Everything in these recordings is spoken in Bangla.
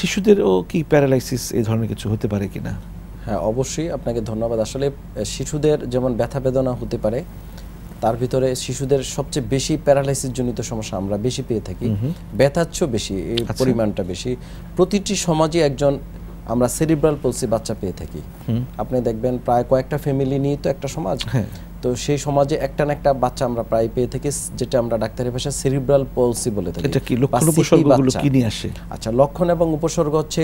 শিশুদেরও কি প্যারালাইসিস এই ধরনের কিছু হতে পারে কি না হ্যাঁ অবশ্যই আপনাকে ধন্যবাদ আসলে শিশুদের যেমন ব্যথা বেদনা হতে পারে তার ভিতরে শিশুদের সবচেয়ে বেশি প্যারালাইসিস জনিত সমস্যা আমরা বেশি পেয়ে থাকি ব্যথাচ্ছ বেশি এই আচ্ছা। পরিমাণটা বেশি প্রতিটি সমাজে একজন আমরা সেরিব্রাল পলসি বাচ্চা পেয়ে থাকি আপনি দেখবেন প্রায় কয়েকটা ফ্যামিলি নিয়ে তো একটা সমাজ হ্যাঁ। তো সেই সমাজে একটা না একটা বাচ্চা আমরা প্রায় পেয়ে থাকি যেটা আমরা ডাক্তারের ভাষা সেরিব্রাল পলসি বলে থাকি কি নিয়ে আসে আচ্ছা লক্ষণ এবং উপসর্গ হচ্ছে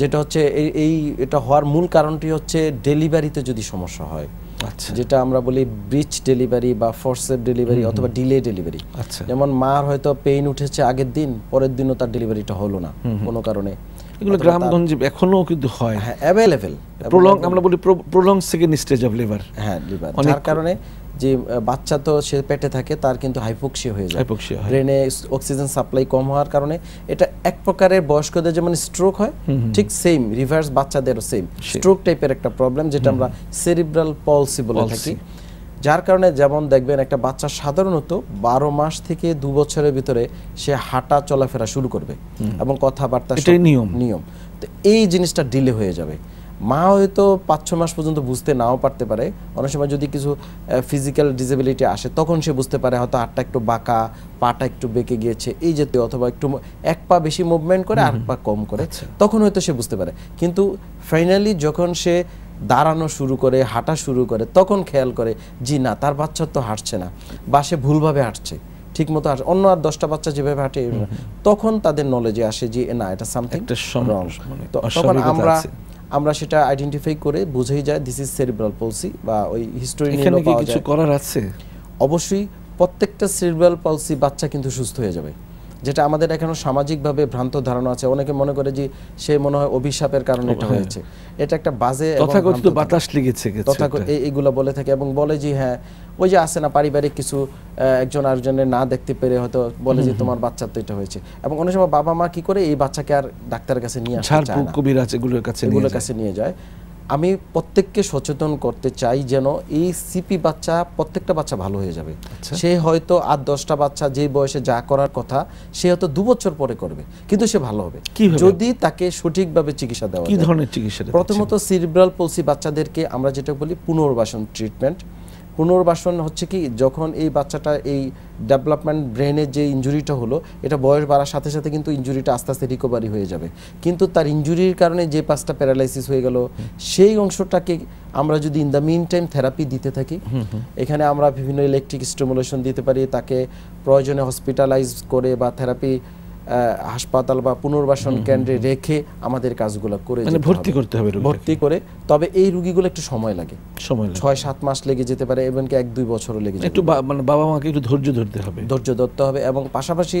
যেটা হচ্ছে এই এটা হওয়ার মূল কারণটি হচ্ছে ডেলিভারিতে যদি সমস্যা হয় আচ্ছা। যেটা আমরা বলি ব্রিচ ডেলিভারি বা ফোর্সেপ ডেলিভারি অথবা ডিলে ডেলিভারি আচ্ছা। যেমন মার হয়তো পেইন উঠেছে আগের দিন পরের দিনও তার ডেলিভারিটা হলো না কোনো কারণে এগুলো গ্রামগঞ্জে এখনো কিন্তু হয় হ্যাঁ অ্যাভেলেবেল প্রলং আমরা বলি প্রলং সেকেন্ড স্টেজ অফ লিভার হ্যাঁ লিভার যার কারণে যে বাচ্চা তো সে পেটে থাকে তার কিন্তু হাইপোক্সিয়া হয়ে যায় হাইপোক্সিয়া হয় ব্রেনে অক্সিজেন সাপ্লাই কম হওয়ার কারণে এটা এক প্রকারের বয়স্কদের যেমন স্ট্রোক হয় ঠিক সেম রিভার্স বাচ্চাদেরও সেম স্ট্রোক টাইপের একটা প্রবলেম যেটা আমরা সেরিব্রাল পলসি বলে থাকি যার কারণে যেমন দেখবেন একটা বাচ্চা সাধারণত বারো মাস থেকে দু বছরের ভিতরে সে হাঁটা চলাফেরা শুরু করবে এবং কথাবার্তা নিয়ম নিয়ম তো এই জিনিসটা ডিলে হয়ে যাবে মা হয়তো পাঁচ ছ মাস পর্যন্ত বুঝতে নাও পারতে পারে অনেক সময় যদি কিছু ফিজিক্যাল ডিসেবিলিটি আসে তখন সে বুঝতে পারে হয়তো হাটটা একটু বাঁকা পাটা একটু বেঁকে গিয়েছে এই জাতীয় অথবা একটু এক পা বেশি মুভমেন্ট করে আর পা কম করে আচ্ছা। তখন হয়তো সে বুঝতে পারে কিন্তু ফাইনালি যখন সে দাঁড়ানো শুরু করে হাঁটা শুরু করে তখন খেয়াল করে জি না তার বাচ্চা তো হাঁটছে না বা সে ভুলভাবে হাঁটছে ঠিক মতো আসে অন্য আর দশটা বাচ্চা যেভাবে হাঁটে তখন তাদের নলেজে আসে যে না এটা সামথিং মানে রং তখন আমরা আমরা সেটা আইডেন্টিফাই করে বুঝেই যায় দিস ইজ সেরিব্রাল পলসি বা ওই হিস্টোরি কিছু করার আছে অবশ্যই প্রত্যেকটা সেরিব্রাল পলসি বাচ্চা কিন্তু সুস্থ হয়ে যাবে যেটা আমাদের এখনো সামাজিকভাবে ভ্রান্ত ধারণা আছে অনেকে মনে করে যে সে মনে হয় অভিশাপের কারণে এটা হ্যাঁ। হয়েছে এটা একটা বাজে তথাকথিত বাতাস লেগেছে এইগুলো বলে থাকে এবং বলে যে হ্যাঁ ওই যে আসে না পারিবারিক কিছু একজন আরেকজনের না দেখতে পেরে হয়তো বলে যে তোমার বাচ্চার তো এটা হয়েছে এবং অনেক সময় বাবা মা কি করে এই বাচ্চাকে আর ডাক্তারের কাছে নিয়ে আসে কবির আছে এগুলোর কাছে এগুলোর কাছে নিয়ে যায় আমি প্রত্যেককে সচেতন করতে চাই যেন এই সিপি বাচ্চা প্রত্যেকটা বাচ্চা ভালো হয়ে যাবে আচ্ছা। সে হয়তো আর দশটা বাচ্চা যে বয়সে যা করার কথা সে হয়তো দু বছর পরে করবে কিন্তু সে ভালো হবে যদি তাকে সঠিকভাবে চিকিৎসা দেওয়া কি ধরনের চিকিৎসা প্রথমত সিরিব্রাল পলসি বাচ্চাদেরকে আমরা যেটা বলি পুনর্বাসন ট্রিটমেন্ট পুনর্বাসন হচ্ছে কি যখন এই বাচ্চাটা এই ডেভেলপমেন্ট ব্রেনের যে ইঞ্জুরিটা হলো এটা বয়স বাড়ার সাথে সাথে কিন্তু ইঞ্জুরিটা আস্তে আস্তে রিকভারি হয়ে যাবে কিন্তু তার ইঞ্জুরির কারণে যে পাঁচটা প্যারালাইসিস হয়ে গেল সেই অংশটাকে আমরা যদি in the meantime therapy দিতে থাকি এখানে আমরা বিভিন্ন ইলেকট্রিক স্টিমুলেশন দিতে পারি তাকে প্রয়োজনে হসপিটালাইজ করে বা থেরাপি হাসপাতাল বা পুনর্বাসন কেন্দ্রে রেখে আমাদের কাজগুলো করে মানে ভর্তি করতে হবে ভর্তি করে তবে এই রুগীগুলো একটু সময় লাগে সময় ছয় সাত মাস লেগে যেতে পারে এবং এক দুই বছরও লেগে একটু মানে বাবা মাকে একটু ধৈর্য ধরতে হবে ধৈর্য ধরতে হবে এবং পাশাপাশি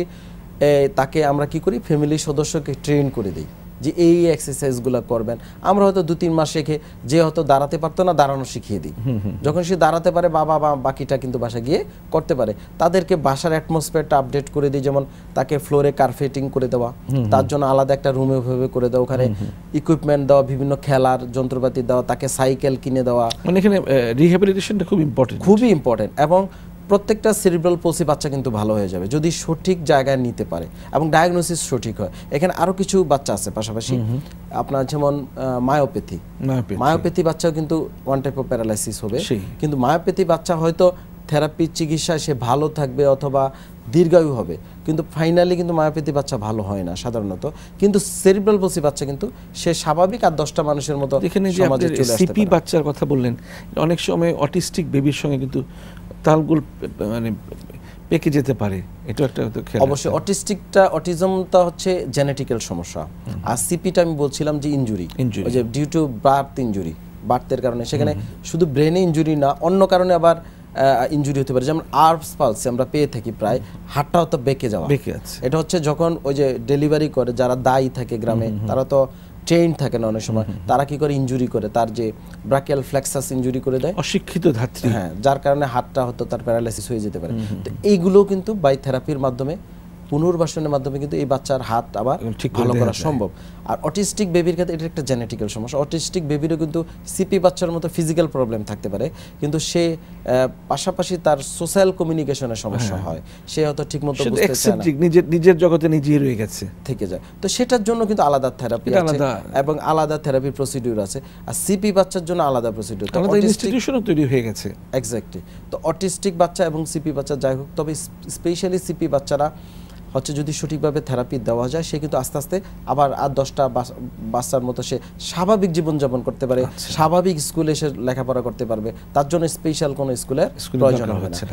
তাকে আমরা কি করি ফ্যামিলির সদস্যকে ট্রেন করে দিই যে এই এক্সারসাইজগুলো করবেন আমরা হয়তো দু তিন মাস শেখে যে হয়তো দাঁড়াতে পারতো না দাঁড়ানো শিখিয়ে দিই যখন সে দাঁড়াতে পারে বাবা বা বাকিটা কিন্তু বাসা গিয়ে করতে পারে তাদেরকে বাসার অ্যাটমসফিয়ারটা আপডেট করে দিই যেমন তাকে ফ্লোরে কার্পেটিং করে দেওয়া তার জন্য আলাদা একটা রুমে ভেবে করে দেওয়া ওখানে ইকুইপমেন্ট দেওয়া বিভিন্ন খেলার যন্ত্রপাতি দেওয়া তাকে সাইকেল কিনে দেওয়া মানে এখানে রিহ্যাবিলিটেশনটা খুব ইম্পর্টেন্ট খুবই ইম্পর্টেন্ট এবং প্রত্যেকটা সেরিব্রাল পলসি বাচ্চা কিন্তু ভালো হয়ে যাবে যদি সঠিক জায়গায় নিতে পারে এবং ডায়াগনোসিস সঠিক হয় এখানে আরও কিছু বাচ্চা আছে পাশাপাশি আপনার যেমন মায়োপ্যাথি মায়োপ্যাথি বাচ্চাও কিন্তু ওয়ান টাইপ অফ প্যারালাইসিস হবে কিন্তু মায়োপ্যাথি বাচ্চা হয়তো থেরাপি চিকিৎসায় সে ভালো থাকবে অথবা দীর্ঘায়ু হবে কিন্তু ফাইনালি কিন্তু মায়োপ্যাথি বাচ্চা ভালো হয় না সাধারণত কিন্তু সেরিব্রাল পলসি বাচ্চা কিন্তু সে স্বাভাবিক আর দশটা মানুষের মতো এখানে সিপি বাচ্চার কথা বললেন অনেক সময় অটিস্টিক বেবির সঙ্গে কিন্তু তালগুল মানে পেকে যেতে পারে এটা একটা অবশ্যই অটিস্টিকটা অটিজমটা হচ্ছে জেনেটিক্যাল সমস্যা আর সিপিটা আমি বলছিলাম যে ইনজুরি ওই যে ডিউ টু বার্থ ইনজুরি বার্থের কারণে সেখানে শুধু ব্রেনে ইনজুরি না অন্য কারণে আবার ইনজুরি হতে পারে যেমন আর্মস পালসে আমরা পেয়ে থাকি প্রায় হাটটাও তো বেঁকে যাওয়া বেঁকে আছে এটা হচ্ছে যখন ওই যে ডেলিভারি করে যারা দায়ী থাকে গ্রামে তারা তো ট্রেন থাকে না অনেক সময় তারা কি করে ইনজুরি করে তার যে ব্রাকিয়াল ফ্লেক্সাস ইনজুরি করে দেয় অশিক্ষিত ধাত্রী হ্যাঁ যার কারণে হাতটা হয়তো তার প্যারালাইসিস হয়ে যেতে পারে তো এইগুলো কিন্তু বাই থেরাপির মাধ্যমে পুনর্বাসনের মাধ্যমে কিন্তু এই বাচ্চার হাত আবার ঠিক ভালো করা সম্ভব আর অটিস্টিক বেবির ক্ষেত্রে এটা একটা জেনেটিক্যাল সমস্যা অটিস্টিক বেবিরও কিন্তু সিপি বাচ্চার মতো ফিজিক্যাল প্রবলেম থাকতে পারে কিন্তু সে পাশাপাশি তার সোশ্যাল কমিউনিকেশনের সমস্যা হ্যাঁ। হয় সে হয়তো ঠিক মতো নিজের নিজের জগতে নিজেই রয়ে গেছে থেকে যায় তো সেটার জন্য কিন্তু আলাদা থেরাপি আছে এবং আলাদা থেরাপি প্রসিডিউর আছে আর সিপি বাচ্চার জন্য আলাদা প্রসিডিউর ইনস্টিটিউশনও তৈরি হয়ে গেছে এক্স্যাক্টলি তো অটিস্টিক বাচ্চা এবং সিপি বাচ্চা যাই হোক তবে স্পেশালি সিপি বাচ্চারা হচ্ছে যদি সঠিকভাবে থেরাপি দেওয়া যায় সে কিন্তু আস্তে আস্তে আবার আর দশটা বাচ্চার মতো সে স্বাভাবিক জীবনযাপন করতে পারে আচ্ছা। স্বাভাবিক স্কুলে সে লেখাপড়া করতে পারবে তার জন্য স্পেশাল কোনো স্কুলের প্রয়োজন হবে না